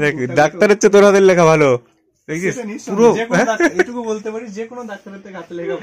দেখ ডাক্তারের চেয়ে তোর হাতের লেখা ভালো দেখছিস পুরো হ্যাঁ? এটুকু বলতে পারি যে কোনো ডাক্তারের থেকে হাতে লেখা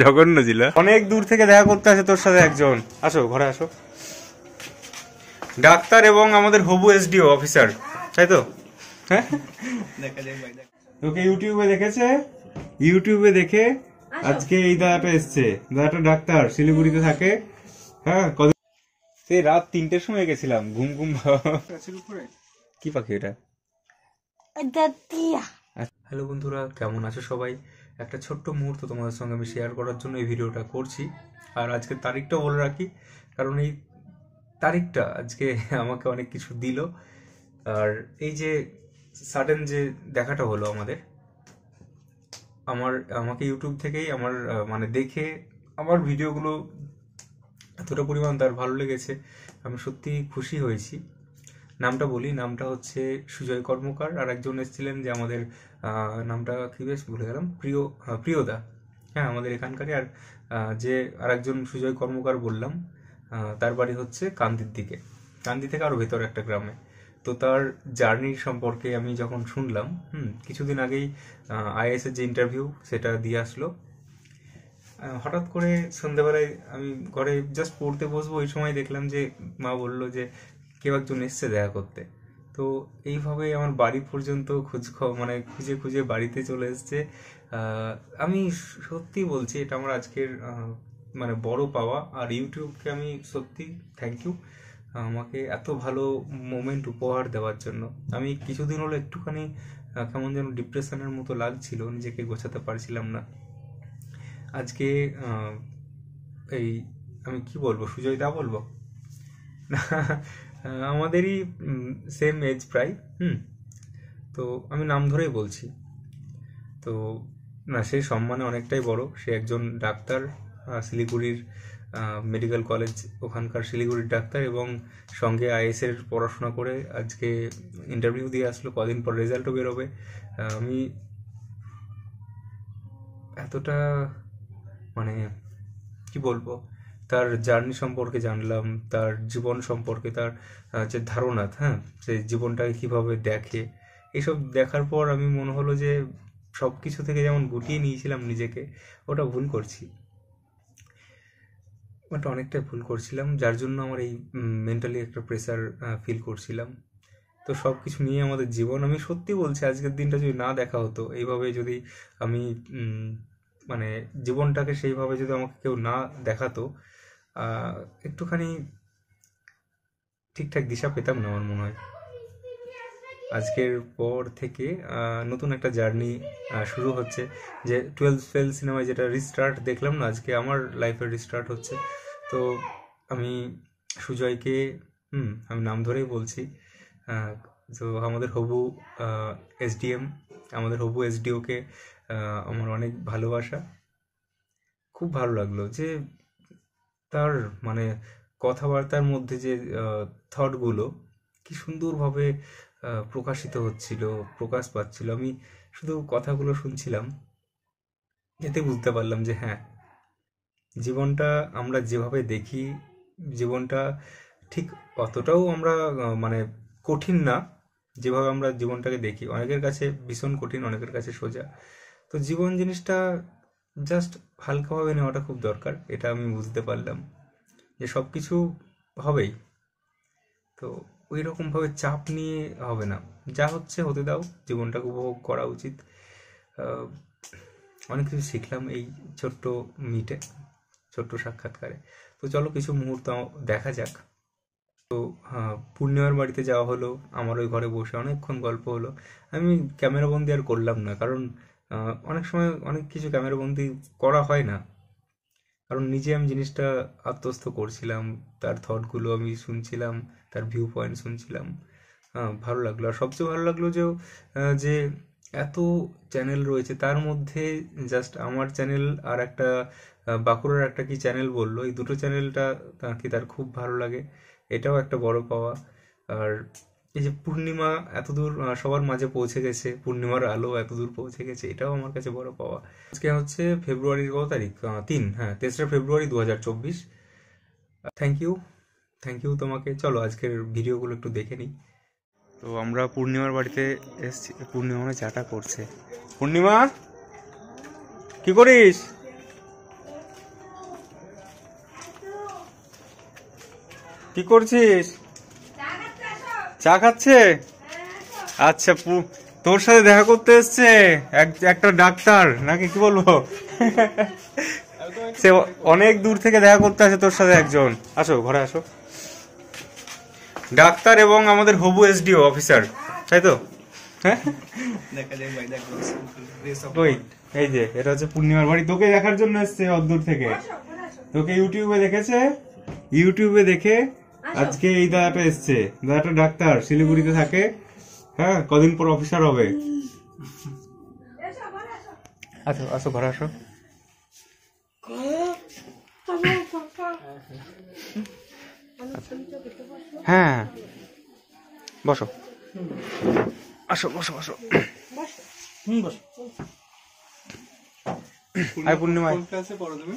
জঘন্য জেলা অনেক দূর থেকে দেখা করতে আসে তোর সাথে একজন আসো ঘরে আসো ডাক্তার এবং আমাদের হবু এসডিও অফিসার তাই তো হ্যাঁ তোকে ইউটিউবে দেখেছে ইউটিউবে দেখে আজকে এই দাদাটা এসছে দাদাটা ডাক্তার শিলিগুড়িতে থাকে হ্যাঁ কত সেই রাত তিনটের সময় গেছিলাম ঘুম ঘুম কি পাখি এটা আচ্ছা। হ্যালো বন্ধুরা কেমন আছো সবাই একটা ছোট্ট মুহূর্ত তোমাদের সঙ্গে আমি শেয়ার করার জন্য এই ভিডিওটা করছি আর আজকে তারিখটা বলে রাখি কারণ এই তারিখটা আজকে আমাকে অনেক কিছু দিল আর এই যে সাডেন যে দেখাটা হলো আমাদের আমার আমাকে ইউটিউব থেকেই আমার মানে দেখে আমার ভিডিওগুলো এতটা পরিমাণ তার ভালো লেগেছে আমি সত্যি খুশি হয়েছি নামটা বলি নামটা হচ্ছে সুজয় কর্মকার আর একজন এসেছিলেন যে আমাদের নামটা কি বেশ ভুলে গেলাম প্রিয় প্রিয়দা হ্যাঁ আমাদের এখানকারই আর যে আরেকজন সুজয় কর্মকার বললাম তার বাড়ি হচ্ছে কান্দির দিকে কান্দি থেকে আরও ভেতর একটা গ্রামে তো তার জার্নি সম্পর্কে আমি যখন শুনলাম হুম কিছুদিন আগেই আইএসের যে ইন্টারভিউ সেটা দিয়ে আসলো হঠাৎ করে সন্ধ্যাবেলায় আমি ঘরে জাস্ট পড়তে বসবো ওই সময় দেখলাম যে মা বলল যে কেউ একজন এসছে দেখা করতে তো এইভাবে আমার বাড়ি পর্যন্ত খোঁজ মানে খুঁজে খুঁজে বাড়িতে চলে এসছে আমি সত্যি বলছি এটা আমার আজকের মানে বড় পাওয়া আর ইউটিউবকে আমি সত্যি থ্যাংক ইউ আমাকে এত ভালো মোমেন্ট উপহার দেওয়ার জন্য আমি কিছুদিন হলো একটুখানি কেমন যেন ডিপ্রেশনের মতো লাগছিল নিজেকে গোছাতে পারছিলাম না আজকে এই আমি কি বলবো সুজয় দা বলবো আমাদেরই সেম এজ প্রায় হুম তো আমি নাম ধরেই বলছি তো না সে সম্মানে অনেকটাই বড় সে একজন ডাক্তার শিলিগুড়ির মেডিকেল কলেজ ওখানকার শিলিগুড়ির ডাক্তার এবং সঙ্গে আইএসের পড়াশোনা করে আজকে ইন্টারভিউ দিয়ে আসলো কদিন পর রেজাল্টও বেরোবে আমি এতটা মানে কি বলবো তার জার্নি সম্পর্কে জানলাম তার জীবন সম্পর্কে তার যে ধারণা হ্যাঁ সে জীবনটাকে কীভাবে দেখে এসব দেখার পর আমি মনে হলো যে সব কিছু থেকে যেমন গুটিয়ে নিয়েছিলাম নিজেকে ওটা ভুল করছি বাট অনেকটাই ভুল করছিলাম যার জন্য আমার এই মেন্টালি একটা প্রেশার ফিল করছিলাম তো সব কিছু নিয়ে আমাদের জীবন আমি সত্যি বলছি আজকের দিনটা যদি না দেখা হতো এইভাবে যদি আমি মানে জীবনটাকে সেইভাবে যদি আমাকে কেউ না দেখাতো একটুখানি ঠিকঠাক দিশা পেতাম না আমার মনে হয় আজকের পর থেকে নতুন একটা জার্নি শুরু হচ্ছে যে টুয়েলভ ফেল সিনেমায় যেটা রিস্টার্ট দেখলাম না আজকে আমার লাইফের রিস্টার্ট হচ্ছে তো আমি সুজয়কে হুম আমি নাম ধরেই বলছি তো আমাদের হবু এসডিএম আমাদের হবু এসডিওকে আমার অনেক ভালোবাসা খুব ভালো লাগলো যে তার মানে কথাবার্তার মধ্যে যে থটগুলো কি সুন্দরভাবে প্রকাশিত হচ্ছিল প্রকাশ পাচ্ছিল আমি শুধু কথাগুলো শুনছিলাম এতে বুঝতে পারলাম যে হ্যাঁ জীবনটা আমরা যেভাবে দেখি জীবনটা ঠিক অতটাও আমরা মানে কঠিন না যেভাবে আমরা জীবনটাকে দেখি অনেকের কাছে ভীষণ কঠিন অনেকের কাছে সোজা তো জীবন জিনিসটা জাস্ট হালকাভাবে নেওয়াটা খুব দরকার এটা আমি বুঝতে পারলাম যে সব কিছু হবেই তো ওই রকমভাবে চাপ নিয়ে হবে না যা হচ্ছে হতে দাও জীবনটাকে উপভোগ করা উচিত অনেক কিছু শিখলাম এই ছোট্ট মিটে ছোট্ট সাক্ষাৎকারে তো চলো কিছু মুহূর্ত দেখা যাক তো হ্যাঁ, পূর্ণিমার বাড়িতে যাওয়া হলো আমার ওই ঘরে বসে অনেকক্ষণ গল্প হলো আমি ক্যামেরাবন্দি আর করলাম না কারণ অনেক সময় অনেক কিছু ক্যামেরাবন্দি করা হয় না কারণ নিজে আমি জিনিসটা আত্মস্থ করছিলাম তার থটগুলো আমি শুনছিলাম তার ভিউ পয়েন্ট শুনছিলাম হ্যাঁ ভালো লাগলো আর সবচেয়ে ভালো লাগলো যে যে এত চ্যানেল রয়েছে তার মধ্যে জাস্ট আমার চ্যানেল আর একটা বাঁকুড়ার একটা কি চ্যানেল বললো এই দুটো চ্যানেলটা তাঁকে তার খুব ভালো লাগে এটাও একটা বড় পাওয়া আর এই যে পূর্ণিমা এতদূর সবার মাঝে পৌঁছে গেছে পূর্ণিমার আলো এতদূর পৌঁছে গেছে এটাও আমার কাছে বড় পাওয়া আজকে হচ্ছে ফেব্রুয়ারির কত তারিখ তিন হ্যাঁ তেসরা ফেব্রুয়ারি দু হাজার চব্বিশ থ্যাংক ইউ থ্যাংক ইউ তোমাকে চলো আজকের ভিডিওগুলো একটু দেখে নিই তো আমরা পূর্ণিমার বাড়িতে এসছি পূর্ণিমা চাটা মানে করছে পূর্ণিমা কি করিস কি করছিস চা খাচ্ছে আচ্ছা তোর সাথে দেখা করতে এসছে একটা ডাক্তার নাকি কি বলবো সে অনেক দূর থেকে দেখা করতে আসে তোর সাথে একজন আসো ঘরে আসো ডাক্তার এবং আমাদের হবু এসডিও অফিসার তাই তো হ্যাঁ? ওই এই যে এটা হচ্ছে পূর্ণিমার বাড়ি তোকে দেখার জন্য এসছে অদূর থেকে তোকে ইউটিউবে দেখেছে ইউটিউবে দেখে আজকে এই দাদাটা এসছে দাদাটা ডাক্তার শিলিগুড়িতে থাকে হ্যাঁ কদিন পর অফিসার হবে আসো আসো ঘরে আসো হ্যাঁ বসো আসো বসো বসো হুম বসো আয় পূর্ণিমায় ক্লাসে তুমি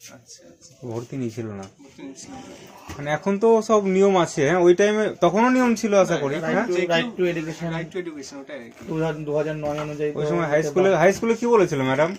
আচ্ছা, আচ্ছা। ভর্তি নিয়েছিল না মানে এখন তো সব নিয়ম আছে হ্যাঁ ওই টাইমে তখনও নিয়ম ছিল আশা করি ওই সময় হাই স্কুলে হাই স্কুলে কি বলেছিল ম্যাডাম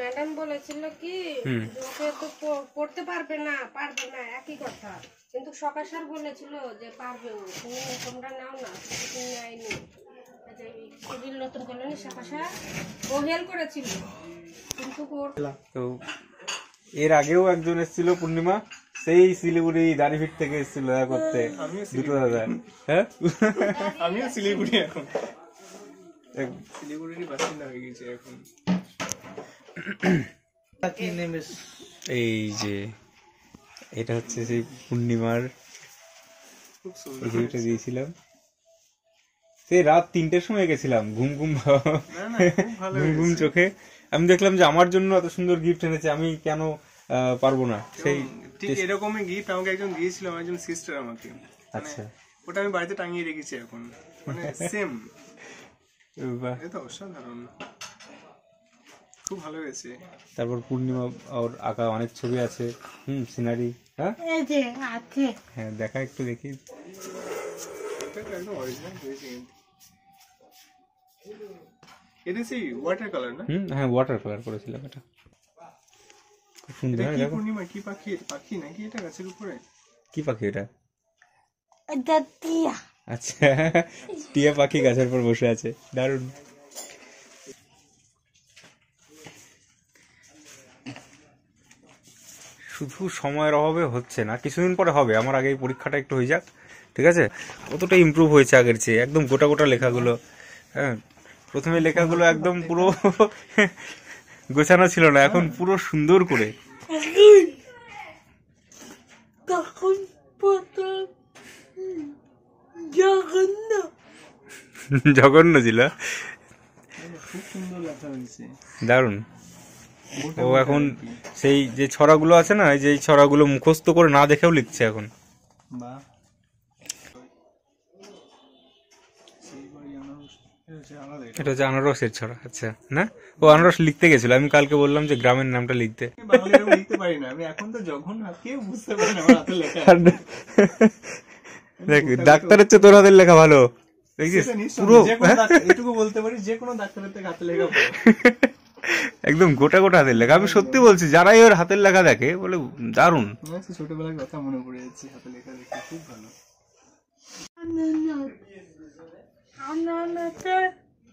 ম্যাডাম বলেছিল কি তো পড়তে পারবে না পারবে না একই কথা কিন্তু সকাল স্যার বলেছিল যে পারবে ও তুমি তোমরা নাও না তুমি আচ্ছা, নতুন সকাল স্যার ও করেছিল তো এর আগেও একজন এসেছিল পূর্ণিমা সেই শিলিগুড়ি থেকে এসেছিল দেখা করতে দুটো দাদা হ্যাঁ আমিও শিলিগুড়ি এখন এই যে এটা হচ্ছে সেই পূর্ণিমার দিয়েছিলাম সেই রাত তিনটের সময় গেছিলাম ঘুম ঘুম ঘুম ঘুম চোখে আমি দেখলাম যে আমার জন্য এত সুন্দর গিফট এনেছে আমি কেন পারবো না সেই ঠিক এরকমই গিফট আমাকে একজন দিয়েছিল আমার একজন সিস্টার আমাকে মানে আচ্ছা ওটা আমি বাড়িতে টাঙিয়ে রেখেছি এখন মানে সেম এটা অসাধারণ খুব ভালো হয়েছে তারপর পূর্ণিমা ওর আঁকা অনেক ছবি আছে হুম সিনারি হ্যাঁ হ্যাঁ দেখা একটু দেখি একদম অরিজিনাল হয়েছে এটা সেই ওয়াটার কালার না হুম হ্যাঁ ওয়াটার কালার করেছিলাম এটা সুন্দর এটা কি পূর্ণিমা কি পাখি পাখি নাকি এটা গাছের উপরে কি পাখি এটা এটা টিয়া আচ্ছা টিয়া পাখি গাছের উপর বসে আছে দারুণ শুধু সময়ের অভাবে হচ্ছে না কিছুদিন পরে হবে আমার আগে পরীক্ষাটা একটু হয়ে যাক ঠিক আছে কতটা ইম্প্রুভ হয়েছে আগের চেয়ে একদম গোটা গোটা লেখাগুলো হ্যাঁ প্রথমে লেখাগুলো একদম পুরো গোছানো ছিল না এখন পুরো সুন্দর করে জঘন্য ছিল দারুণ ও এখন সেই যে ছড়াগুলো আছে না যে ছড়াগুলো মুখস্থ করে না দেখেও লিখছে এখন এটা হচ্ছে আনারসের ছড়া আচ্ছা না ও আনারস লিখতে গেছিল আমি কালকে বললাম যে গ্রামের নামটা লিখতে পারি না দেখ ডাক্তারের চেয়ে তোর হাতের লেখা ভালো দেখছিস পুরো হ্যাঁ? এটুকু বলতে পারি যে কোনো ডাক্তারের থেকে লেখা একদম গোটা গোটা হাতের লেখা আমি সত্যি বলছি যারাই ওর হাতের লেখা দেখে বলে দারুন ছোটবেলার কথা মনে পড়ে যাচ্ছে হাতের লেখা দেখে খুব ভালো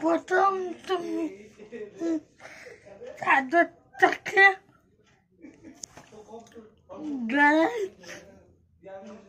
потом там надо так гадать. Э,